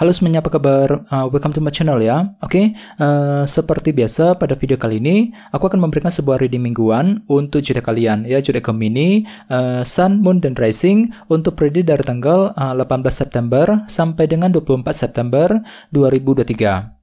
Halo semuanya, apa kabar? Uh, welcome to my channel ya. Oke, okay? uh, eh, seperti biasa pada video kali ini, aku akan memberikan sebuah reading mingguan untuk zodiak kalian ya, zodiak Gemini, uh, eh, Sun, Moon, dan Rising untuk predi dari tanggal uh, eh, 18 September sampai dengan 24 September 2023.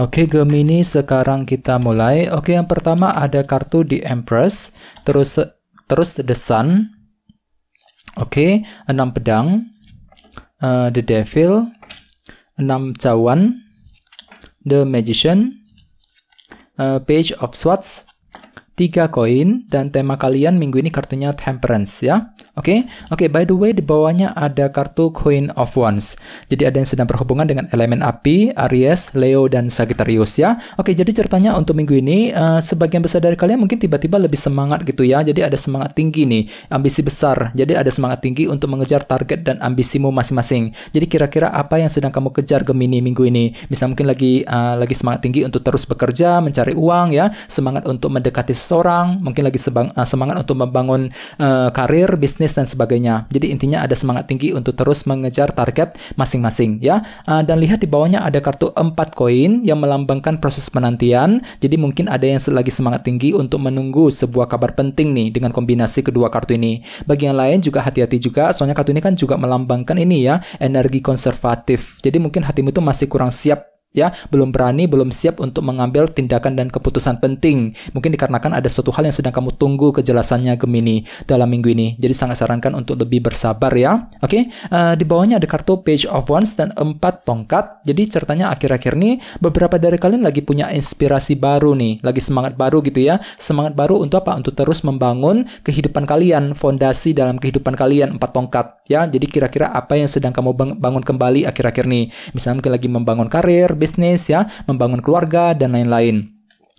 Oke Gemini, sekarang kita mulai. Oke, yang pertama ada kartu di Empress, terus terus The Sun. Oke, 6 pedang. Uh, the Devil, 6 cawan. The Magician, uh, Page of Swords, 3 koin dan tema kalian minggu ini kartunya Temperance ya. Oke, okay? oke. Okay, by the way, di bawahnya ada kartu Queen of Wands. Jadi ada yang sedang berhubungan dengan elemen api, Aries, Leo, dan Sagittarius ya. Oke, okay, jadi ceritanya untuk minggu ini uh, sebagian besar dari kalian mungkin tiba-tiba lebih semangat gitu ya. Jadi ada semangat tinggi nih, ambisi besar. Jadi ada semangat tinggi untuk mengejar target dan ambisimu masing-masing. Jadi kira-kira apa yang sedang kamu kejar Gemini minggu ini? Bisa mungkin lagi uh, lagi semangat tinggi untuk terus bekerja, mencari uang ya, semangat untuk mendekati seseorang, mungkin lagi uh, semangat untuk membangun uh, karir, bisnis bisnis dan sebagainya. Jadi intinya ada semangat tinggi untuk terus mengejar target masing-masing ya. Uh, dan lihat di bawahnya ada kartu 4 koin yang melambangkan proses penantian. Jadi mungkin ada yang lagi semangat tinggi untuk menunggu sebuah kabar penting nih dengan kombinasi kedua kartu ini. Bagi yang lain juga hati-hati juga soalnya kartu ini kan juga melambangkan ini ya, energi konservatif. Jadi mungkin hatimu itu masih kurang siap ya belum berani belum siap untuk mengambil tindakan dan keputusan penting mungkin dikarenakan ada suatu hal yang sedang kamu tunggu kejelasannya Gemini dalam minggu ini jadi sangat sarankan untuk lebih bersabar ya oke okay? uh, eh, di bawahnya ada kartu page of wands dan empat tongkat jadi ceritanya akhir-akhir ini beberapa dari kalian lagi punya inspirasi baru nih lagi semangat baru gitu ya semangat baru untuk apa untuk terus membangun kehidupan kalian fondasi dalam kehidupan kalian empat tongkat ya jadi kira-kira apa yang sedang kamu bangun kembali akhir-akhir ini misalnya mungkin lagi membangun karir berbisnis ya, membangun keluarga dan lain-lain.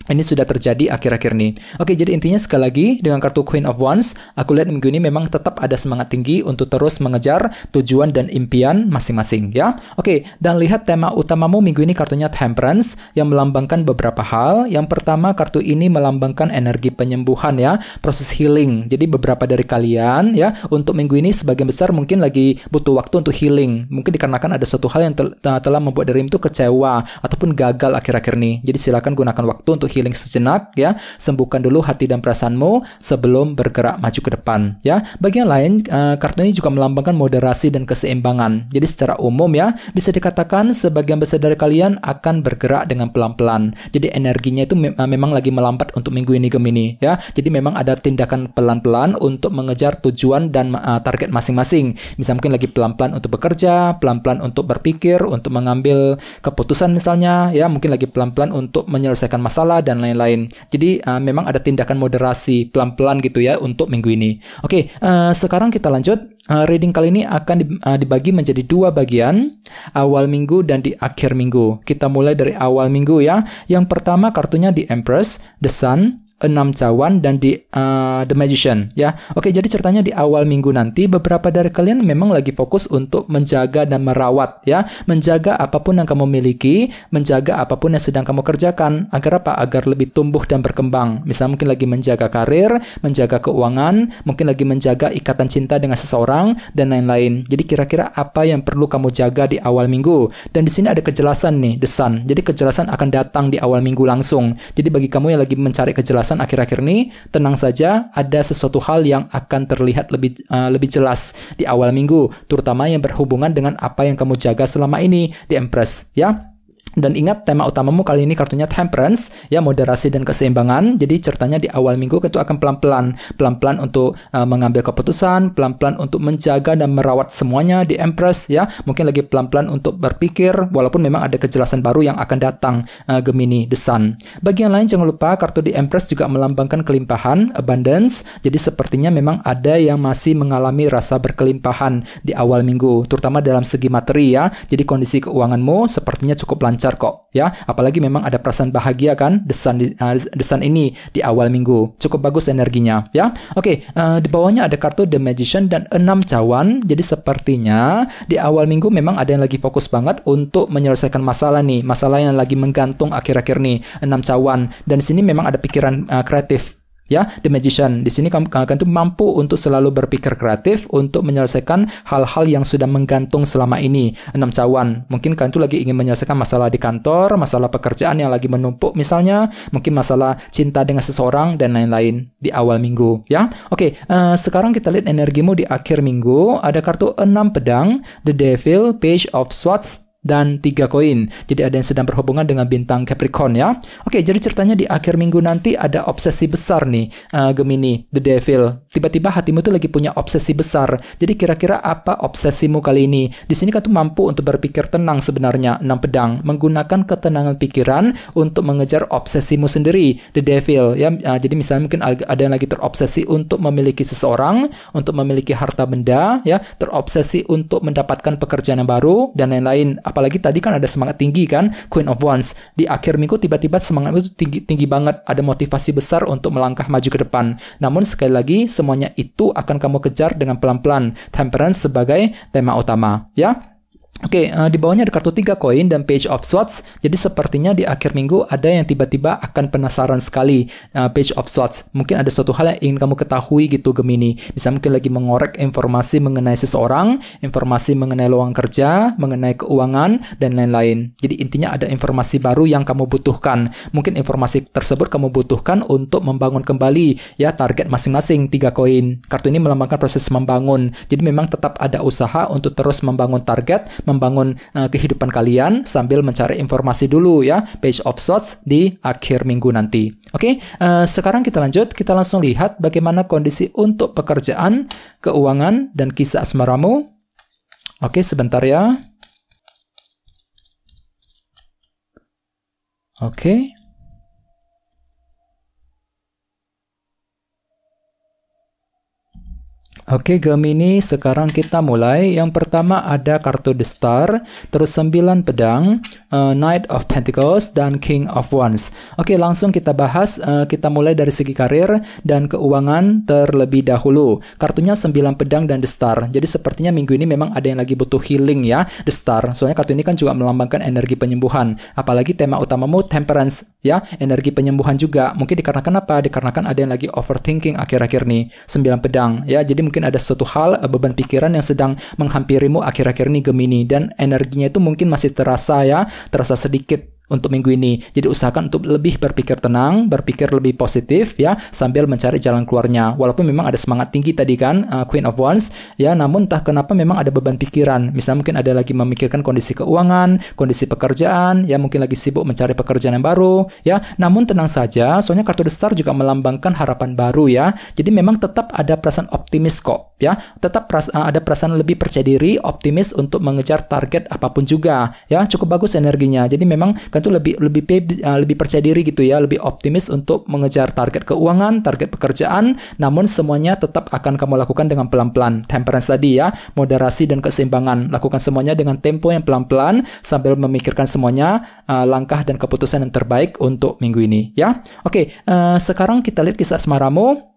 Ini sudah terjadi akhir-akhir ini. Oke, jadi intinya sekali lagi dengan kartu Queen of Wands, aku lihat minggu ini memang tetap ada semangat tinggi untuk terus mengejar tujuan dan impian masing-masing ya. Oke, dan lihat tema utamamu minggu ini kartunya Temperance yang melambangkan beberapa hal. Yang pertama, kartu ini melambangkan energi penyembuhan ya, proses healing. Jadi beberapa dari kalian ya untuk minggu ini sebagian besar mungkin lagi butuh waktu untuk healing. Mungkin dikarenakan ada satu hal yang tel telah membuat dirimu itu kecewa ataupun gagal akhir-akhir ini. Jadi silakan gunakan waktu untuk healing sejenak ya, sembuhkan dulu hati dan perasaanmu sebelum bergerak maju ke depan ya. Bagian lain uh, eh, kartu ini juga melambangkan moderasi dan keseimbangan. Jadi secara umum ya, bisa dikatakan sebagian besar dari kalian akan bergerak dengan pelan-pelan. Jadi energinya itu eh, memang lagi melambat untuk minggu ini Gemini ya. Jadi memang ada tindakan pelan-pelan untuk mengejar tujuan dan eh, target masing-masing. Bisa mungkin lagi pelan-pelan untuk bekerja, pelan-pelan untuk berpikir, untuk mengambil keputusan misalnya ya, mungkin lagi pelan-pelan untuk menyelesaikan masalah dan lain-lain. Jadi uh, memang ada tindakan moderasi pelan-pelan gitu ya untuk minggu ini. Oke, okay, uh, eh, sekarang kita lanjut. Uh, reading kali ini akan dibagi menjadi dua bagian, awal minggu dan di akhir minggu. Kita mulai dari awal minggu ya. Yang pertama kartunya di Empress, The Sun, enam cawan dan di uh, The Magician ya. Oke, jadi ceritanya di awal minggu nanti beberapa dari kalian memang lagi fokus untuk menjaga dan merawat ya, menjaga apapun yang kamu miliki, menjaga apapun yang sedang kamu kerjakan agar apa? Agar lebih tumbuh dan berkembang. Misal mungkin lagi menjaga karir, menjaga keuangan, mungkin lagi menjaga ikatan cinta dengan seseorang dan lain-lain. Jadi kira-kira apa yang perlu kamu jaga di awal minggu? Dan di sini ada kejelasan nih, desan. Jadi kejelasan akan datang di awal minggu langsung. Jadi bagi kamu yang lagi mencari kejelasan pembahasan akhir-akhir ini, tenang saja ada sesuatu hal yang akan terlihat lebih uh, lebih jelas di awal minggu, terutama yang berhubungan dengan apa yang kamu jaga selama ini di Empress ya. Dan ingat tema utamamu kali ini kartunya temperance, ya moderasi dan keseimbangan. Jadi ceritanya di awal minggu itu akan pelan-pelan, pelan-pelan untuk uh, mengambil keputusan, pelan-pelan untuk menjaga dan merawat semuanya di Empress ya. Mungkin lagi pelan-pelan untuk berpikir walaupun memang ada kejelasan baru yang akan datang uh, Gemini the Sun. Bagi yang lain jangan lupa kartu di Empress juga melambangkan kelimpahan, abundance. Jadi sepertinya memang ada yang masih mengalami rasa berkelimpahan di awal minggu, terutama dalam segi materi ya. Jadi kondisi keuanganmu sepertinya cukup lancar lancar kok, ya. Apalagi memang ada perasaan bahagia kan, desan uh, desan ini di awal minggu. Cukup bagus energinya, ya. Oke, uh, di bawahnya ada kartu The Magician dan enam cawan. Jadi sepertinya di awal minggu memang ada yang lagi fokus banget untuk menyelesaikan masalah nih, masalah yang lagi menggantung akhir-akhir nih, enam cawan. Dan di sini memang ada pikiran uh, kreatif ya the magician di sini kamu akan itu mampu untuk selalu berpikir kreatif untuk menyelesaikan hal-hal yang sudah menggantung selama ini enam cawan mungkin kamu tuh lagi ingin menyelesaikan masalah di kantor masalah pekerjaan yang lagi menumpuk misalnya mungkin masalah cinta dengan seseorang dan lain-lain di awal minggu ya oke okay, uh, eh, sekarang kita lihat energimu di akhir minggu ada kartu enam pedang the devil page of swords dan tiga koin. Jadi ada yang sedang berhubungan dengan bintang Capricorn ya. Oke, jadi ceritanya di akhir minggu nanti ada obsesi besar nih uh, Gemini, The Devil. Tiba-tiba hatimu tuh lagi punya obsesi besar. Jadi kira-kira apa obsesimu kali ini? Di sini kan tuh mampu untuk berpikir tenang sebenarnya, 6 pedang, menggunakan ketenangan pikiran untuk mengejar obsesimu sendiri, The Devil ya. Uh, jadi misalnya mungkin ada yang lagi terobsesi untuk memiliki seseorang, untuk memiliki harta benda ya, terobsesi untuk mendapatkan pekerjaan yang baru dan lain-lain Apalagi tadi kan ada semangat tinggi kan, Queen of Wands. Di akhir minggu tiba-tiba semangat itu tinggi, tinggi banget, ada motivasi besar untuk melangkah maju ke depan. Namun sekali lagi, semuanya itu akan kamu kejar dengan pelan-pelan. Temperance sebagai tema utama, ya. Oke, okay, uh, eh, di bawahnya ada kartu tiga koin dan page of swords. Jadi sepertinya di akhir minggu ada yang tiba-tiba akan penasaran sekali uh, page of swords. Mungkin ada suatu hal yang ingin kamu ketahui gitu Gemini. Bisa mungkin lagi mengorek informasi mengenai seseorang, informasi mengenai lowongan kerja, mengenai keuangan dan lain-lain. Jadi intinya ada informasi baru yang kamu butuhkan. Mungkin informasi tersebut kamu butuhkan untuk membangun kembali ya target masing-masing tiga koin. Kartu ini melambangkan proses membangun. Jadi memang tetap ada usaha untuk terus membangun target membangun uh, kehidupan kalian sambil mencari informasi dulu ya page of thoughts di akhir minggu nanti. Oke, okay? uh, eh, sekarang kita lanjut, kita langsung lihat bagaimana kondisi untuk pekerjaan, keuangan dan kisah asmaramu. Oke, okay, sebentar ya. Oke. Okay. Oke Gemini, sekarang kita mulai. Yang pertama ada kartu The Star, terus 9 pedang, uh, Knight of Pentacles, dan King of Wands. Oke, langsung kita bahas, uh, kita mulai dari segi karir dan keuangan terlebih dahulu. Kartunya 9 pedang dan The Star, jadi sepertinya minggu ini memang ada yang lagi butuh healing ya, The Star. Soalnya kartu ini kan juga melambangkan energi penyembuhan, apalagi tema utamamu Temperance, ya, energi penyembuhan juga. Mungkin dikarenakan apa? Dikarenakan ada yang lagi overthinking akhir-akhir nih, 9 pedang, ya, jadi mungkin mungkin ada suatu hal eh, beban pikiran yang sedang menghampirimu akhir-akhir ini Gemini dan energinya itu mungkin masih terasa ya terasa sedikit untuk minggu ini. Jadi usahakan untuk lebih berpikir tenang, berpikir lebih positif ya sambil mencari jalan keluarnya. Walaupun memang ada semangat tinggi tadi kan uh, Queen of Wands ya, namun entah kenapa memang ada beban pikiran. Misalnya mungkin ada lagi memikirkan kondisi keuangan, kondisi pekerjaan, ya mungkin lagi sibuk mencari pekerjaan yang baru ya. Namun tenang saja, soalnya kartu The Star juga melambangkan harapan baru ya. Jadi memang tetap ada perasaan optimis kok ya. Tetap peras eh, ada perasaan lebih percaya diri, optimis untuk mengejar target apapun juga ya. Cukup bagus energinya. Jadi memang itu lebih lebih eh, lebih percaya diri gitu ya, lebih optimis untuk mengejar target keuangan, target pekerjaan, namun semuanya tetap akan kamu lakukan dengan pelan-pelan. Temperance tadi ya, moderasi dan keseimbangan. Lakukan semuanya dengan tempo yang pelan-pelan sambil memikirkan semuanya uh, langkah dan keputusan yang terbaik untuk minggu ini ya. Oke, okay, uh, eh, sekarang kita lihat kisah semaramu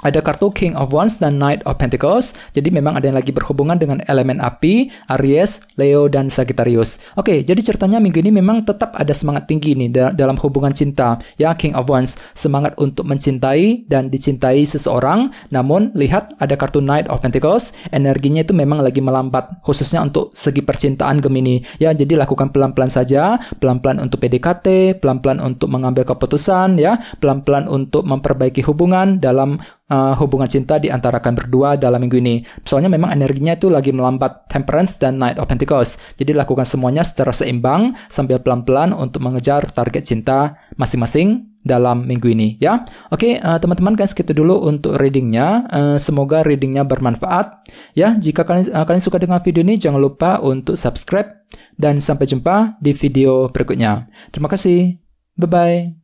ada kartu King of Wands dan Knight of Pentacles. Jadi memang ada yang lagi berhubungan dengan elemen api, Aries, Leo, dan Sagittarius. Oke, jadi ceritanya minggu ini memang tetap ada semangat tinggi nih da dalam hubungan cinta. Ya, King of Wands, semangat untuk mencintai dan dicintai seseorang. Namun, lihat ada kartu Knight of Pentacles, energinya itu memang lagi melambat, khususnya untuk segi percintaan Gemini. Ya, jadi lakukan pelan-pelan saja, pelan-pelan untuk PDKT, pelan-pelan untuk mengambil keputusan, ya, pelan-pelan untuk memperbaiki hubungan dalam uh, hubungan cinta di antara kalian berdua dalam minggu ini. Soalnya memang energinya itu lagi melambat Temperance dan Night of Pentacles. Jadi lakukan semuanya secara seimbang sambil pelan-pelan untuk mengejar target cinta masing-masing dalam minggu ini ya. Oke, okay, uh, eh, teman-teman guys, gitu dulu untuk readingnya. Uh, semoga readingnya bermanfaat ya. Jika kalian uh, kalian suka dengan video ini jangan lupa untuk subscribe dan sampai jumpa di video berikutnya. Terima kasih. Bye bye.